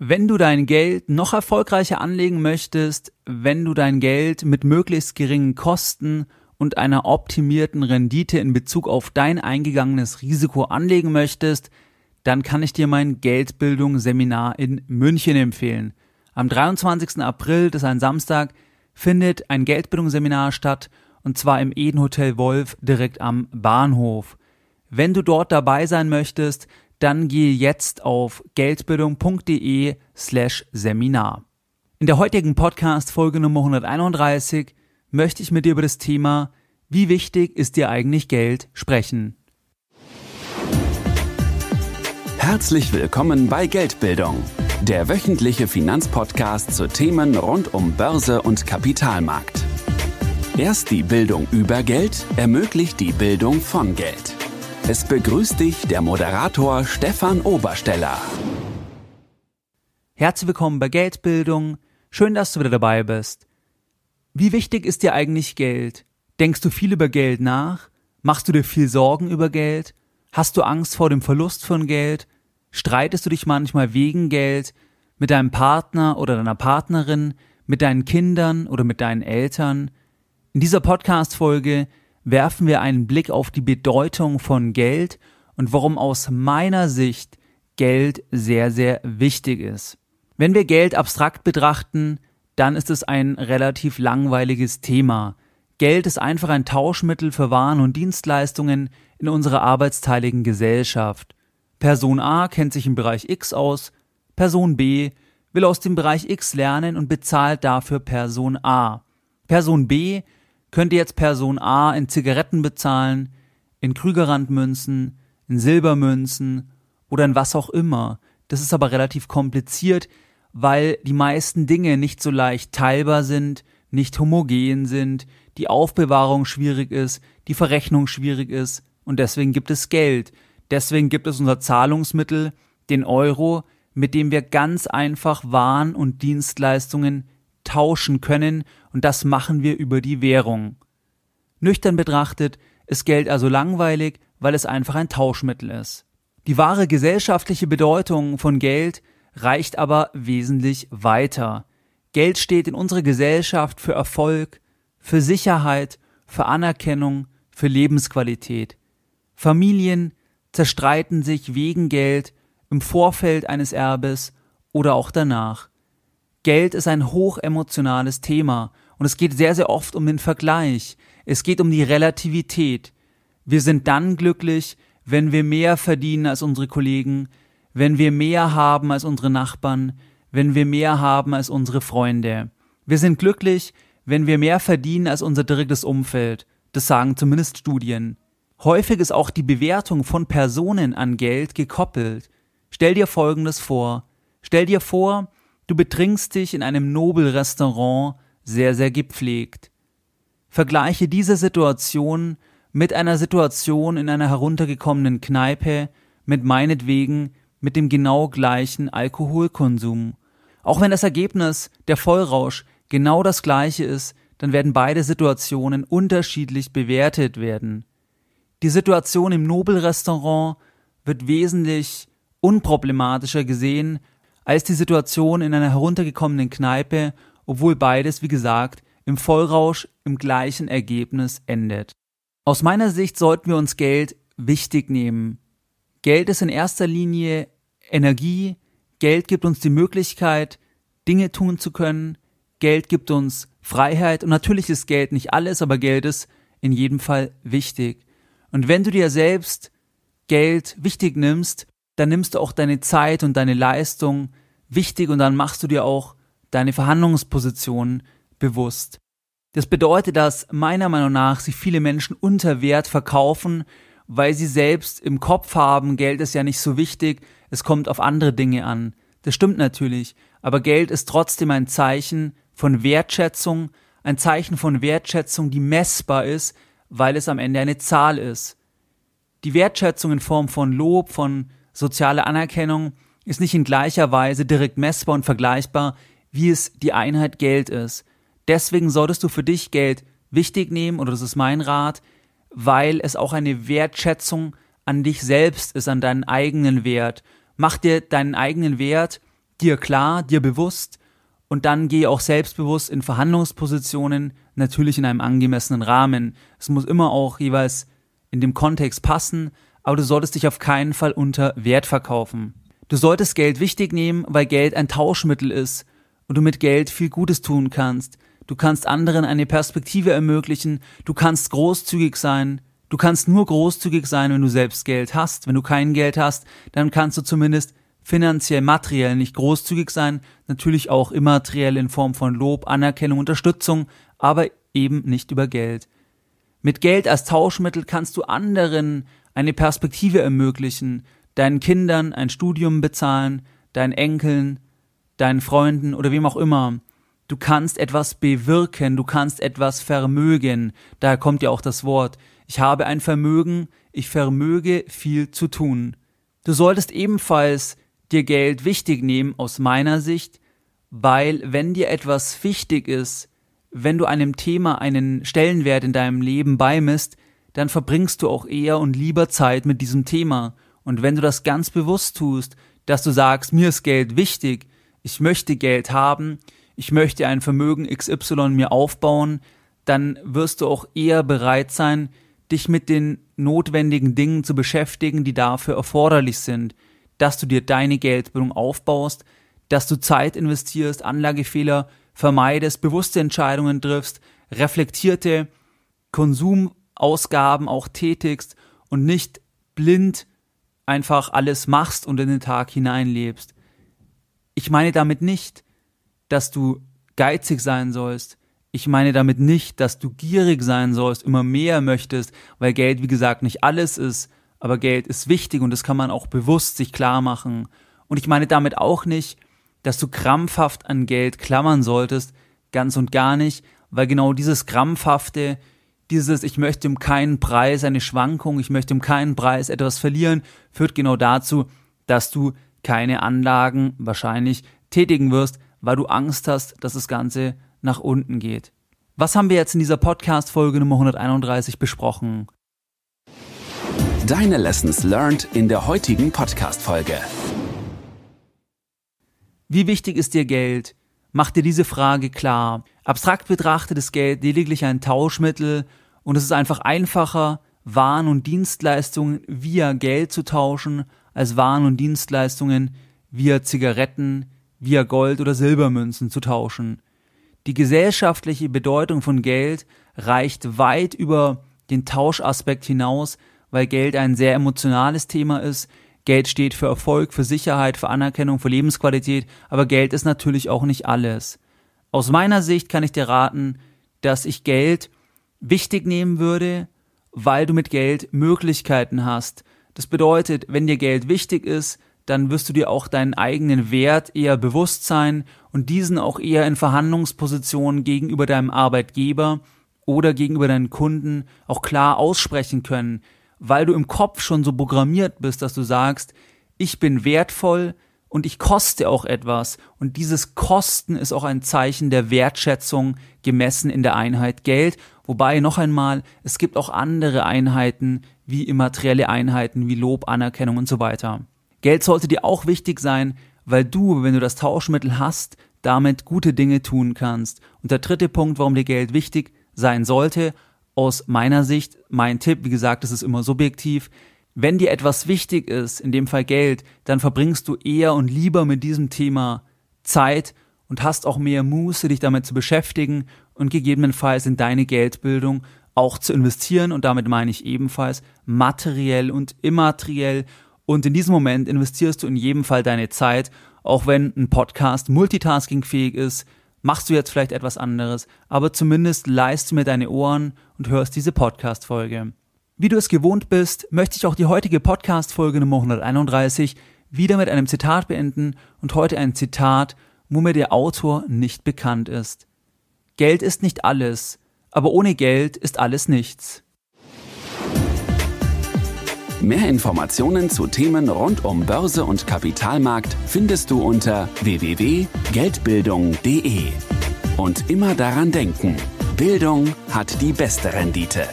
Wenn du dein Geld noch erfolgreicher anlegen möchtest, wenn du dein Geld mit möglichst geringen Kosten und einer optimierten Rendite in Bezug auf dein eingegangenes Risiko anlegen möchtest, dann kann ich dir mein Geldbildungsseminar in München empfehlen. Am 23. April, das ist ein Samstag, findet ein Geldbildungsseminar statt und zwar im Eden Hotel Wolf direkt am Bahnhof. Wenn du dort dabei sein möchtest, dann gehe jetzt auf geldbildung.de slash Seminar. In der heutigen Podcast-Folge Nummer 131 möchte ich mit dir über das Thema Wie wichtig ist dir eigentlich Geld sprechen? Herzlich willkommen bei Geldbildung, der wöchentliche Finanzpodcast zu Themen rund um Börse und Kapitalmarkt. Erst die Bildung über Geld ermöglicht die Bildung von Geld. Es begrüßt dich der Moderator Stefan Obersteller. Herzlich willkommen bei Geldbildung. Schön, dass du wieder dabei bist. Wie wichtig ist dir eigentlich Geld? Denkst du viel über Geld nach? Machst du dir viel Sorgen über Geld? Hast du Angst vor dem Verlust von Geld? Streitest du dich manchmal wegen Geld mit deinem Partner oder deiner Partnerin, mit deinen Kindern oder mit deinen Eltern? In dieser Podcast-Folge werfen wir einen Blick auf die Bedeutung von Geld und warum aus meiner Sicht Geld sehr, sehr wichtig ist. Wenn wir Geld abstrakt betrachten, dann ist es ein relativ langweiliges Thema. Geld ist einfach ein Tauschmittel für Waren und Dienstleistungen in unserer arbeitsteiligen Gesellschaft. Person A kennt sich im Bereich X aus, Person B will aus dem Bereich X lernen und bezahlt dafür Person A. Person B könnte jetzt Person A in Zigaretten bezahlen, in Krügerrandmünzen, in Silbermünzen oder in was auch immer. Das ist aber relativ kompliziert, weil die meisten Dinge nicht so leicht teilbar sind, nicht homogen sind, die Aufbewahrung schwierig ist, die Verrechnung schwierig ist und deswegen gibt es Geld. Deswegen gibt es unser Zahlungsmittel, den Euro, mit dem wir ganz einfach Waren und Dienstleistungen tauschen können und das machen wir über die Währung. Nüchtern betrachtet ist Geld also langweilig, weil es einfach ein Tauschmittel ist. Die wahre gesellschaftliche Bedeutung von Geld reicht aber wesentlich weiter. Geld steht in unserer Gesellschaft für Erfolg, für Sicherheit, für Anerkennung, für Lebensqualität. Familien zerstreiten sich wegen Geld im Vorfeld eines Erbes oder auch danach. Geld ist ein hochemotionales Thema und es geht sehr, sehr oft um den Vergleich. Es geht um die Relativität. Wir sind dann glücklich, wenn wir mehr verdienen als unsere Kollegen, wenn wir mehr haben als unsere Nachbarn, wenn wir mehr haben als unsere Freunde. Wir sind glücklich, wenn wir mehr verdienen als unser direktes Umfeld. Das sagen zumindest Studien. Häufig ist auch die Bewertung von Personen an Geld gekoppelt. Stell dir Folgendes vor. Stell dir vor, Du betrinkst dich in einem Nobelrestaurant sehr, sehr gepflegt. Vergleiche diese Situation mit einer Situation in einer heruntergekommenen Kneipe, mit meinetwegen mit dem genau gleichen Alkoholkonsum. Auch wenn das Ergebnis, der Vollrausch, genau das gleiche ist, dann werden beide Situationen unterschiedlich bewertet werden. Die Situation im Nobelrestaurant wird wesentlich unproblematischer gesehen als die Situation in einer heruntergekommenen Kneipe, obwohl beides, wie gesagt, im Vollrausch im gleichen Ergebnis endet. Aus meiner Sicht sollten wir uns Geld wichtig nehmen. Geld ist in erster Linie Energie, Geld gibt uns die Möglichkeit, Dinge tun zu können, Geld gibt uns Freiheit und natürlich ist Geld nicht alles, aber Geld ist in jedem Fall wichtig. Und wenn du dir selbst Geld wichtig nimmst, dann nimmst du auch deine Zeit und deine Leistung wichtig und dann machst du dir auch deine Verhandlungsposition bewusst. Das bedeutet, dass meiner Meinung nach sich viele Menschen unter Wert verkaufen, weil sie selbst im Kopf haben, Geld ist ja nicht so wichtig, es kommt auf andere Dinge an. Das stimmt natürlich, aber Geld ist trotzdem ein Zeichen von Wertschätzung, ein Zeichen von Wertschätzung, die messbar ist, weil es am Ende eine Zahl ist. Die Wertschätzung in Form von Lob, von Soziale Anerkennung ist nicht in gleicher Weise direkt messbar und vergleichbar, wie es die Einheit Geld ist. Deswegen solltest du für dich Geld wichtig nehmen, oder das ist mein Rat, weil es auch eine Wertschätzung an dich selbst ist, an deinen eigenen Wert. Mach dir deinen eigenen Wert dir klar, dir bewusst und dann geh auch selbstbewusst in Verhandlungspositionen, natürlich in einem angemessenen Rahmen. Es muss immer auch jeweils in dem Kontext passen, aber du solltest dich auf keinen Fall unter Wert verkaufen. Du solltest Geld wichtig nehmen, weil Geld ein Tauschmittel ist und du mit Geld viel Gutes tun kannst. Du kannst anderen eine Perspektive ermöglichen, du kannst großzügig sein, du kannst nur großzügig sein, wenn du selbst Geld hast. Wenn du kein Geld hast, dann kannst du zumindest finanziell, materiell nicht großzügig sein, natürlich auch immateriell in Form von Lob, Anerkennung, Unterstützung, aber eben nicht über Geld. Mit Geld als Tauschmittel kannst du anderen eine Perspektive ermöglichen, deinen Kindern ein Studium bezahlen, deinen Enkeln, deinen Freunden oder wem auch immer. Du kannst etwas bewirken, du kannst etwas vermögen. Daher kommt ja auch das Wort. Ich habe ein Vermögen, ich vermöge viel zu tun. Du solltest ebenfalls dir Geld wichtig nehmen aus meiner Sicht, weil wenn dir etwas wichtig ist, wenn du einem Thema einen Stellenwert in deinem Leben beimisst, dann verbringst du auch eher und lieber Zeit mit diesem Thema. Und wenn du das ganz bewusst tust, dass du sagst, mir ist Geld wichtig, ich möchte Geld haben, ich möchte ein Vermögen XY mir aufbauen, dann wirst du auch eher bereit sein, dich mit den notwendigen Dingen zu beschäftigen, die dafür erforderlich sind, dass du dir deine Geldbildung aufbaust, dass du Zeit investierst, Anlagefehler vermeidest, bewusste Entscheidungen triffst, reflektierte Konsum Ausgaben auch tätigst und nicht blind einfach alles machst und in den Tag hineinlebst. Ich meine damit nicht, dass du geizig sein sollst. Ich meine damit nicht, dass du gierig sein sollst, immer mehr möchtest, weil Geld, wie gesagt, nicht alles ist, aber Geld ist wichtig und das kann man auch bewusst sich klar machen. Und ich meine damit auch nicht, dass du krampfhaft an Geld klammern solltest, ganz und gar nicht, weil genau dieses krampfhafte dieses ich möchte um keinen Preis eine Schwankung, ich möchte um keinen Preis etwas verlieren, führt genau dazu, dass du keine Anlagen wahrscheinlich tätigen wirst, weil du Angst hast, dass das Ganze nach unten geht. Was haben wir jetzt in dieser Podcast Folge Nummer 131 besprochen? Deine Lessons learned in der heutigen Podcast Folge. Wie wichtig ist dir Geld? Mach dir diese Frage klar. Abstrakt betrachtet ist Geld lediglich ein Tauschmittel und es ist einfach einfacher, Waren und Dienstleistungen via Geld zu tauschen, als Waren und Dienstleistungen via Zigaretten, via Gold oder Silbermünzen zu tauschen. Die gesellschaftliche Bedeutung von Geld reicht weit über den Tauschaspekt hinaus, weil Geld ein sehr emotionales Thema ist, Geld steht für Erfolg, für Sicherheit, für Anerkennung, für Lebensqualität, aber Geld ist natürlich auch nicht alles. Aus meiner Sicht kann ich dir raten, dass ich Geld wichtig nehmen würde, weil du mit Geld Möglichkeiten hast. Das bedeutet, wenn dir Geld wichtig ist, dann wirst du dir auch deinen eigenen Wert eher bewusst sein und diesen auch eher in Verhandlungspositionen gegenüber deinem Arbeitgeber oder gegenüber deinen Kunden auch klar aussprechen können weil du im Kopf schon so programmiert bist, dass du sagst, ich bin wertvoll und ich koste auch etwas. Und dieses Kosten ist auch ein Zeichen der Wertschätzung gemessen in der Einheit Geld. Wobei noch einmal, es gibt auch andere Einheiten wie immaterielle Einheiten wie Lob, Anerkennung und so weiter. Geld sollte dir auch wichtig sein, weil du, wenn du das Tauschmittel hast, damit gute Dinge tun kannst. Und der dritte Punkt, warum dir Geld wichtig sein sollte, aus meiner Sicht mein Tipp. Wie gesagt, es ist immer subjektiv. Wenn dir etwas wichtig ist, in dem Fall Geld, dann verbringst du eher und lieber mit diesem Thema Zeit und hast auch mehr Muße, dich damit zu beschäftigen und gegebenenfalls in deine Geldbildung auch zu investieren. Und damit meine ich ebenfalls materiell und immateriell. Und in diesem Moment investierst du in jedem Fall deine Zeit, auch wenn ein Podcast multitaskingfähig ist, machst du jetzt vielleicht etwas anderes, aber zumindest leist du mir deine Ohren und hörst diese Podcast-Folge. Wie du es gewohnt bist, möchte ich auch die heutige Podcast-Folge Nummer 131 wieder mit einem Zitat beenden und heute ein Zitat, wo mir der Autor nicht bekannt ist. Geld ist nicht alles, aber ohne Geld ist alles nichts. Mehr Informationen zu Themen rund um Börse und Kapitalmarkt findest du unter www.geldbildung.de. Und immer daran denken, Bildung hat die beste Rendite.